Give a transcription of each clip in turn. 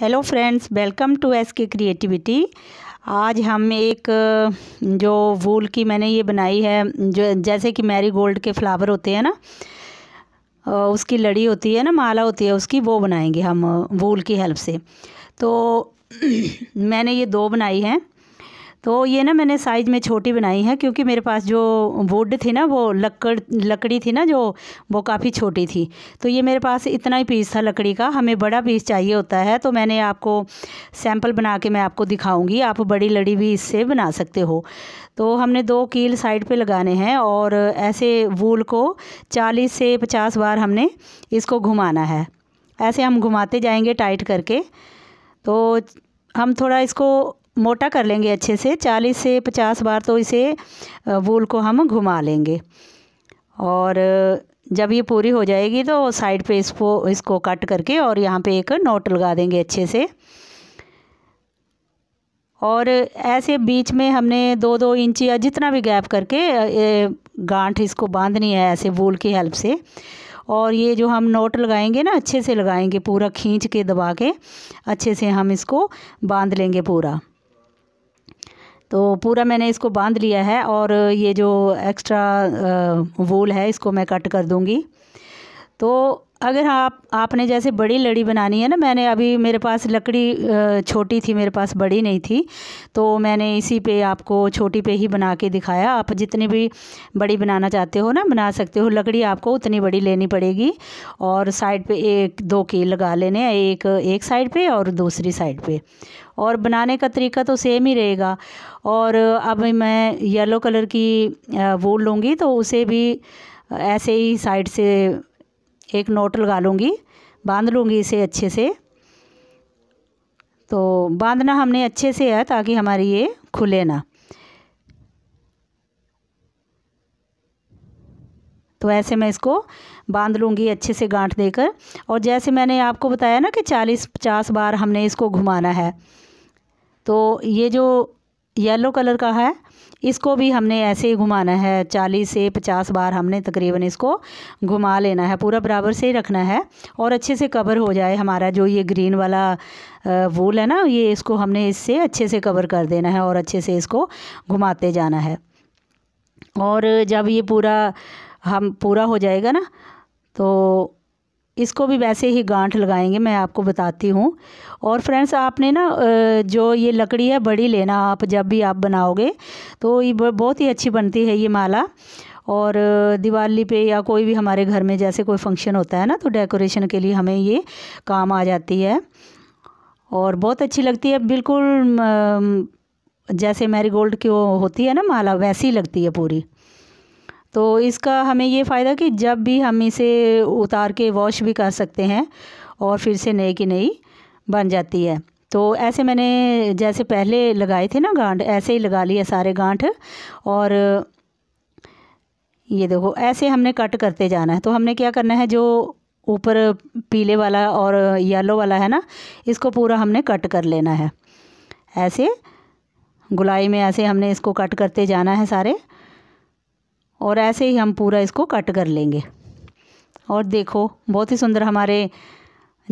hello friends welcome to S K creativity आज हम एक जो वूल की मैंने ये बनाई है जो जैसे कि मैरी गोल्ड के फ्लावर होते हैं ना उसकी लड़ी होती है ना माला होती है उसकी वो बनाएंगे हम वूल की हेल्प से तो मैंने ये दो बनाई हैं तो ये ना मैंने साइज़ में छोटी बनाई है क्योंकि मेरे पास जो वुड थी ना वो लकड़ लकड़ी थी ना जो वो काफ़ी छोटी थी तो ये मेरे पास इतना ही पीस था लकड़ी का हमें बड़ा पीस चाहिए होता है तो मैंने आपको सैम्पल बना के मैं आपको दिखाऊँगी आप बड़ी लड़ी भी इससे बना सकते हो तो हमने दो कील साइड पर लगाने हैं और ऐसे वूल को चालीस से पचास बार हमने इसको घुमाना है ऐसे हम घुमाते जाएँगे टाइट करके तो हम थोड़ा इसको मोटा कर लेंगे अच्छे से चालीस से पचास बार तो इसे वूल को हम घुमा लेंगे और जब ये पूरी हो जाएगी तो साइड पे इसको इसको कट करके और यहाँ पे एक नोट लगा देंगे अच्छे से और ऐसे बीच में हमने दो दो इंच या जितना भी गैप करके गांठ इसको बांधनी है ऐसे वूल की हेल्प से और ये जो हम नोट लगाएंगे ना अच्छे से लगाएंगे पूरा खींच के दबा के अच्छे से हम इसको बांध लेंगे पूरा तो पूरा मैंने इसको बांध लिया है और ये जो एक्स्ट्रा वूल है इसको मैं कट कर दूँगी तो अगर आप आपने जैसे बड़ी लड़ी बनानी है ना मैंने अभी मेरे पास लकड़ी छोटी थी मेरे पास बड़ी नहीं थी तो मैंने इसी पे आपको छोटी पे ही बना के दिखाया आप जितनी भी बड़ी बनाना चाहते हो ना बना सकते हो लकड़ी आपको उतनी बड़ी लेनी पड़ेगी और साइड पे एक दो कील लगा लेने एक एक साइड पे और दूसरी साइड पे और बनाने का तरीका तो सेम ही रहेगा और अब मैं येलो कलर की वूल लूँगी तो उसे भी ऐसे ही साइड से एक नोट लगा लूँगी बांध लूँगी इसे अच्छे से तो बांधना हमने अच्छे से है ताकि हमारी ये खुले ना तो ऐसे मैं इसको बांध लूँगी अच्छे से गांठ देकर और जैसे मैंने आपको बताया ना कि 40-50 बार हमने इसको घुमाना है तो ये जो येलो कलर का है इसको भी हमने ऐसे ही घुमाना है चालीस से पचास बार हमने तकरीबन इसको घुमा लेना है पूरा बराबर से ही रखना है और अच्छे से कवर हो जाए हमारा जो ये ग्रीन वाला वूल है ना ये इसको हमने इससे अच्छे से कवर कर देना है और अच्छे से इसको घुमाते जाना है और जब ये पूरा हम पूरा हो जाएगा ना तो इसको भी वैसे ही गांठ लगाएंगे मैं आपको बताती हूँ और फ्रेंड्स आपने ना जो ये लकड़ी है बड़ी लेना आप जब भी आप बनाओगे तो ये बहुत ही अच्छी बनती है ये माला और दिवाली पे या कोई भी हमारे घर में जैसे कोई फंक्शन होता है ना तो डेकोरेशन के लिए हमें ये काम आ जाती है और बहुत अच्छी लगती है बिल्कुल जैसे मैरीगोल्ड की होती है ना माला वैसी लगती है पूरी तो इसका हमें ये फ़ायदा कि जब भी हम इसे उतार के वॉश भी कर सकते हैं और फिर से नए की नई बन जाती है तो ऐसे मैंने जैसे पहले लगाए थे ना गांठ ऐसे ही लगा लिए सारे गांठ और ये देखो ऐसे हमने कट करते जाना है तो हमने क्या करना है जो ऊपर पीले वाला और येलो वाला है ना इसको पूरा हमने कट कर लेना है ऐसे गुलाई में ऐसे हमने इसको कट करते जाना है सारे और ऐसे ही हम पूरा इसको कट कर लेंगे और देखो बहुत ही सुंदर हमारे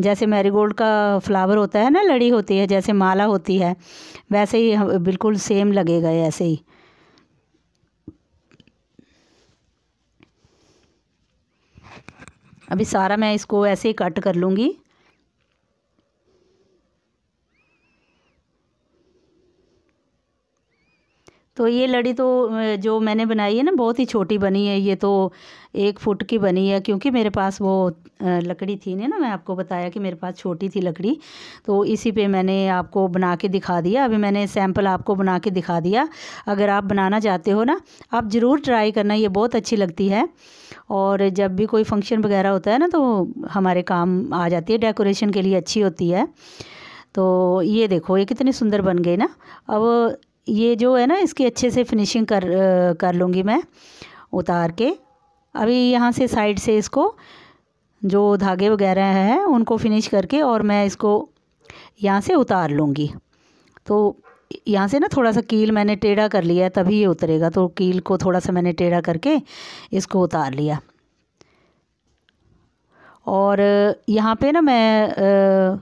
जैसे मैरीगोल्ड का फ्लावर होता है ना लड़ी होती है जैसे माला होती है वैसे ही बिल्कुल सेम लगेगा ऐसे ही अभी सारा मैं इसको ऐसे ही कट कर लूँगी तो ये लड़ी तो जो मैंने बनाई है ना बहुत ही छोटी बनी है ये तो एक फुट की बनी है क्योंकि मेरे पास वो लकड़ी थी नहीं ना मैं आपको बताया कि मेरे पास छोटी थी लकड़ी तो इसी पे मैंने आपको बना के दिखा दिया अभी मैंने सैंपल आपको बना के दिखा दिया अगर आप बनाना चाहते हो ना आप ज़रूर ट्राई करना ये बहुत अच्छी लगती है और जब भी कोई फंक्शन वगैरह होता है ना तो हमारे काम आ जाती है डेकोरेशन के लिए अच्छी होती है तो ये देखो ये कितने सुंदर बन गए ना अब ये जो है ना इसकी अच्छे से फिनिशिंग कर कर लूँगी मैं उतार के अभी यहाँ से साइड से इसको जो धागे वगैरह हैं उनको फिनिश करके और मैं इसको यहाँ से उतार लूँगी तो यहाँ से ना थोड़ा सा कील मैंने टेढ़ा कर लिया तभी ये उतरेगा तो कील को थोड़ा सा मैंने टेढ़ा करके इसको उतार लिया और यहाँ पे ना मैं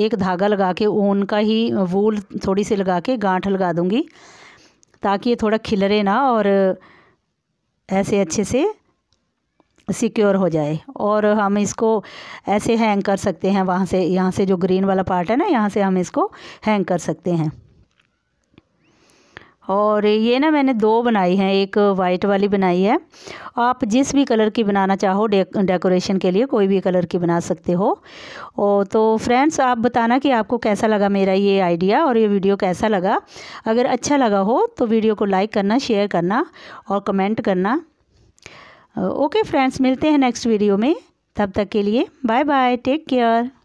एक धागा लगा के ऊन का ही वूल थोड़ी सी लगा के गांठ लगा दूँगी ताकि ये थोड़ा खिलरे ना और ऐसे अच्छे से सिक्योर हो जाए और हम इसको ऐसे हैंग कर सकते हैं वहाँ से यहाँ से जो ग्रीन वाला पार्ट है ना यहाँ से हम इसको हैंग कर सकते हैं और ये ना मैंने दो बनाई हैं एक वाइट वाली बनाई है आप जिस भी कलर की बनाना चाहो डेकोरेशन के लिए कोई भी कलर की बना सकते हो और तो फ्रेंड्स आप बताना कि आपको कैसा लगा मेरा ये आइडिया और ये वीडियो कैसा लगा अगर अच्छा लगा हो तो वीडियो को लाइक करना शेयर करना और कमेंट करना ओके फ्रेंड्स मिलते हैं नेक्स्ट वीडियो में तब तक के लिए बाय बाय टेक केयर